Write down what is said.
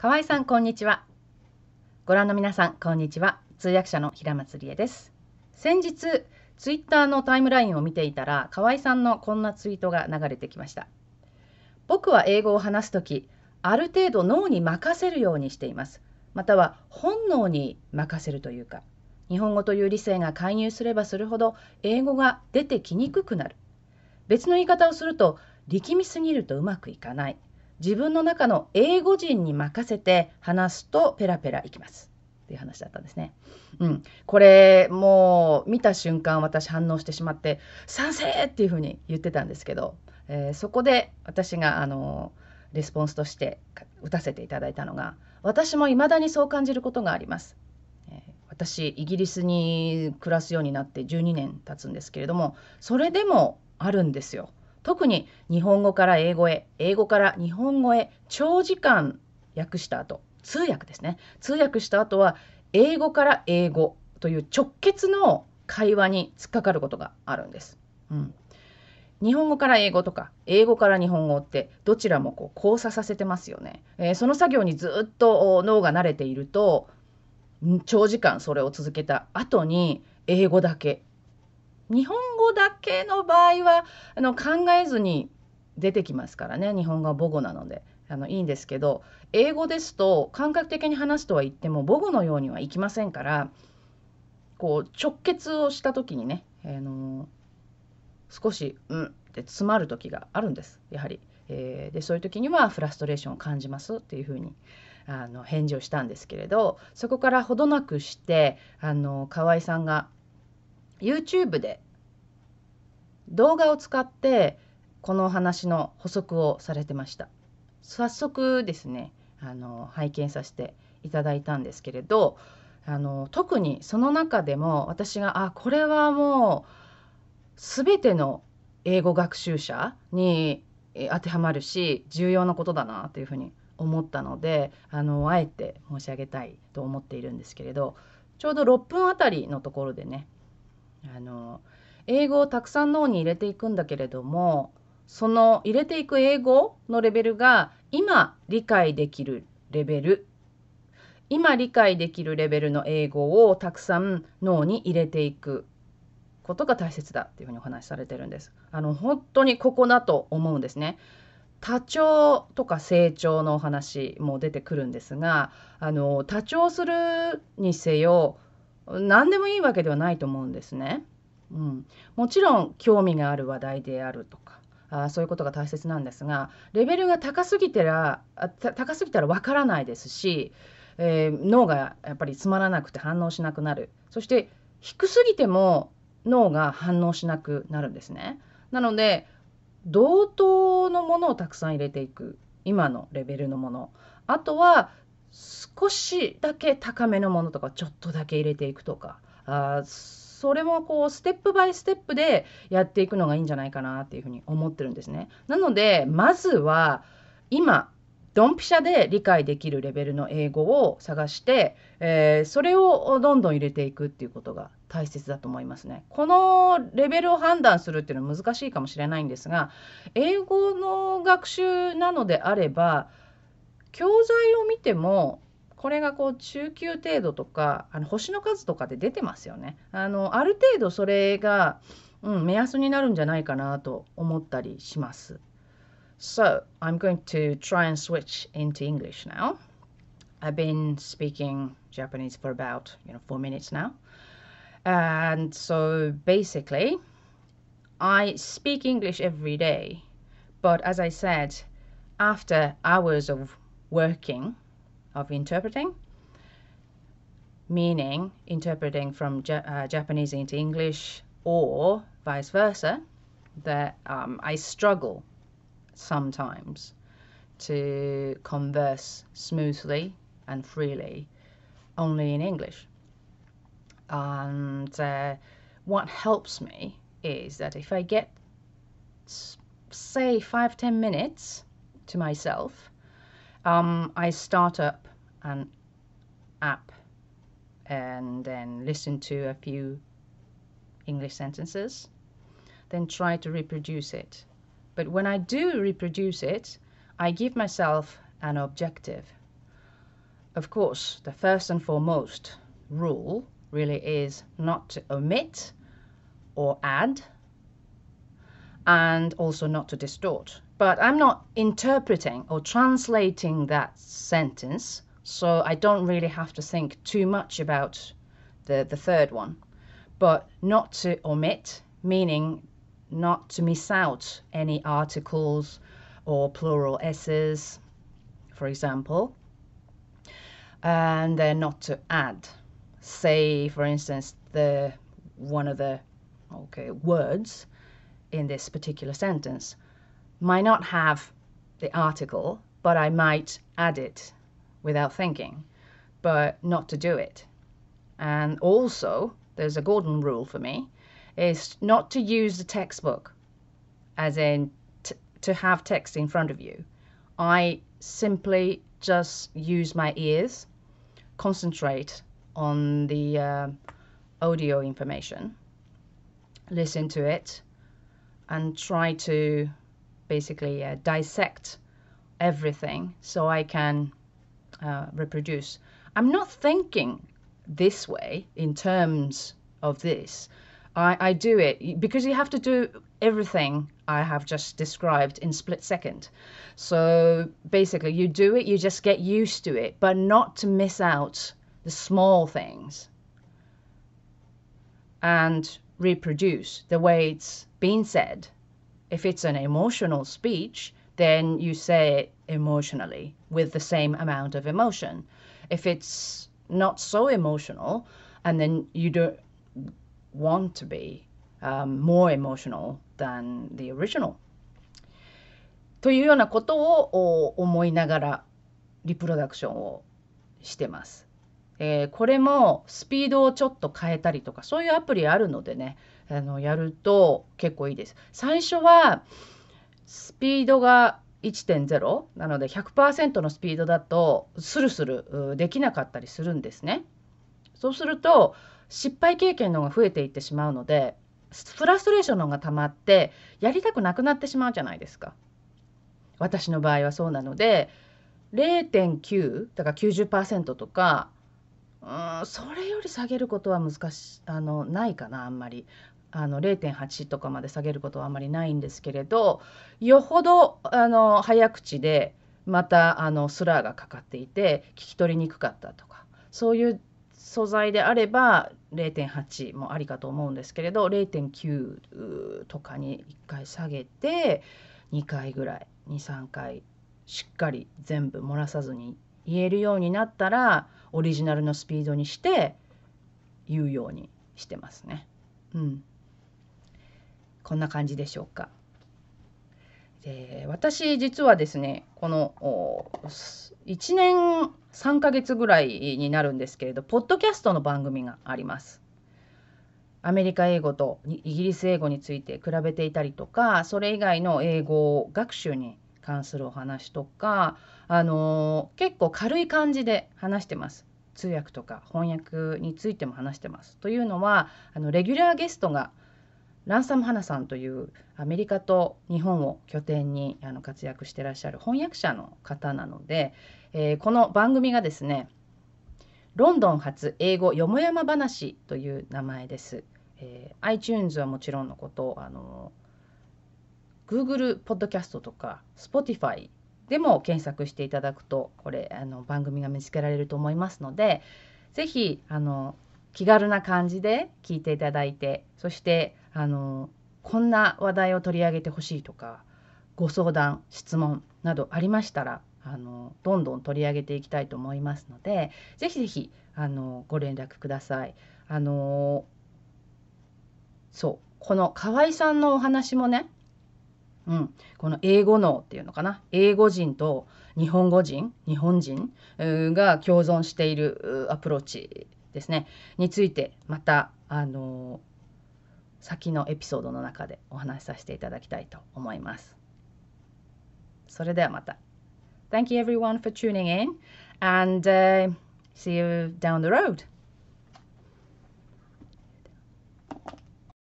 河合さんこんにちはご覧の皆さんこんにちは通訳者の平松理恵です先日ツイッターのタイムラインを見ていたら河合さんのこんなツイートが流れてきました僕は英語を話すときある程度脳に任せるようにしていますまたは本能に任せるというか日本語という理性が介入すればするほど英語が出てきにくくなる別の言い方をすると力みすぎるとうまくいかない自分の中の英語人に任せて話すとペラペラいきます。っていう話だったんですね。うん。これ、もう見た瞬間私反応してしまって、賛成っていうふうに言ってたんですけど、えー、そこで私が、あの、レスポンスとして打たせていただいたのが、私も未だにそう感じることがあります。私イギリスに暮らすようになって12年経つんですけれどもそれでもあるんですよ特に日本語から英語へ、英語から日本語へ長時間訳した後、通訳ですね。通訳した後は英語から英語という直結の会話に突っかかることがあるんです。うん、日本語から英語とか英語から日本語ってどちらもこう交差させてますよね、えー、その作業にずっと脳が慣れていると長時間それを続けた後に英語だけ日本語だけの場合はあの考えずに出てきますからね日本語は母語なのであのいいんですけど英語ですと感覚的に話すとは言っても母語のようにはいきませんからこう直結をした時にね、あ、えー、のー、少し「うん」って詰まる時があるんですやはり。えー、でそういう時にはフラストレーションを感じますっていうふうにあの返事をしたんですけれどそこからほどなくしてあの河合さんが YouTube で動画を使ってこの話の補足をされてました早速ですねあの拝見させていただいたんですけれどあの特にその中でも私があこれはもう全ての英語学習者に当てはまるし重要なことだなというふうに思ったのであのあえて申し上げたいと思っているんですけれどちょうど6分あたりのところでねあの英語をたくさん脳に入れていくんだけれどもその入れていく英語のレベルが今理解できるレベル今理解できるレベルの英語をたくさん脳に入れていくことが大切だっていうふうにお話しされてるんです。あの本当にここだと思うんですね。多長とか成長のお話も出てくるんですがあの多長するにせよ何でもいいわけではないと思うんですね。うん、もちろん興味がある話題であるとかあそういうことが大切なんですがレベルが高すぎたら高すぎたらわからないですし、えー、脳がやっぱりつまらなくて反応しなくなるそして低すぎても脳が反応しなくなるんですね。なので同等のものをたくさん入れていく今のレベルのものあとは少しだけ高めのものとかちょっとだけ入れていくとかあそれもこうステップバイステップでやっていくのがいいんじゃないかなっていうふうに思ってるんですね。なのでまずは今ドンピシャで理解できるレベルの英語を探して、えー、それをどんどん入れていくっていうことが大切だと思いますね。このレベルを判断するっていうのは難しいかもしれないんですが英語の学習なのであれば教材を見てもこれがこう中級程度とかあの星の数とかで出てますよね。あのある程度それが、うん、目安になるんじゃないかなと思ったりします。So, I'm going to try and switch into English now. I've been speaking Japanese for about, you know, four minutes now. And so basically, I speak English every day. But as I said, after hours of working of interpreting, meaning interpreting from uh, Japanese into English or vice versa, that um, I struggle sometimes to converse smoothly and freely only in English. And uh, what helps me is that if I get, say, five, ten minutes to myself, um, I start up an app and then listen to a few English sentences, then try to reproduce it. But when I do reproduce it, I give myself an objective. Of course, the first and foremost rule really is not to omit or add and also not to distort but I'm not interpreting or translating that sentence, so I don't really have to think too much about the, the third one. But not to omit, meaning not to miss out any articles or plural s's, for example. And then not to add. Say, for instance, the one of the okay words in this particular sentence might not have the article, but I might add it without thinking, but not to do it. And also, there's a golden rule for me, is not to use the textbook, as in t- to have text in front of you. I simply just use my ears, concentrate on the uh, audio information, listen to it, and try to basically uh, dissect everything so I can uh, reproduce. I'm not thinking this way in terms of this. I, I do it because you have to do everything I have just described in split second. So basically, you do it, you just get used to it, but not to miss out the small things and reproduce the way it's been said if it's an emotional speech, then you say it emotionally with the same amount of emotion. If it's not so emotional, and then you don't want to be um, more emotional than the original. というようなことを思いながらリプロダクションをしてます。えー、これもスピードをちょっと変えたりとかそういうアプリあるのでねあのやると結構いいです。最初はスピードが1.0なので100%のスピードだとスルスルできなかったりするんですね。そうすると失敗経験の方が増えていってしまうのでフラストレーションの方が溜まってやりたくなくなってしまうじゃないですか。私の場合はそうなので0.9だから90%とかうん、それより下げることは難しあの、ないかな、あんまり。あの、0.8とかまで下げることはあんまりないんですけれど、よほど、あの、早口で、また、あの、スラーがかかっていて、聞き取りにくかったとか、そういう素材であれば、0.8もありかと思うんですけれど、0.9とかに1回下げて、2回ぐらい、2、3回、しっかり全部漏らさずに言えるようになったら、オリジナルのスピードにして言うようにしてますね。うん、こんな感じでしょうか。で私実はですねこの1年3ヶ月ぐらいになるんですけれどポッドキャストの番組があります。アメリカ英語とイギリス英語について比べていたりとかそれ以外の英語学習に関するお話とか、あの結構軽い感じで話してます。通訳とか翻訳についても話してます。というのはあのレギュラーゲストがランサム・ハナさんというアメリカと日本を拠点にあの活躍してらっしゃる翻訳者の方なので、えー、この番組がですねロンドン発英語よもやま話という名前です。えー、iTunes はもちろんのことあのー Google ポッドキャストとか Spotify でも検索していただくとこれあの番組が見つけられると思いますので是非あの気軽な感じで聞いていただいてそしてあのこんな話題を取り上げてほしいとかご相談質問などありましたらあのどんどん取り上げていきたいと思いますので是非是非あのご連絡ください。あのそうこの河合さんのお話もねうん、この英語脳っていうのかな英語人と日本語人日本人が共存しているアプローチですねについてまたあの先のエピソードの中でお話しさせていただきたいと思います。それではまた。Thank you everyone for tuning in and、uh, see you down the road.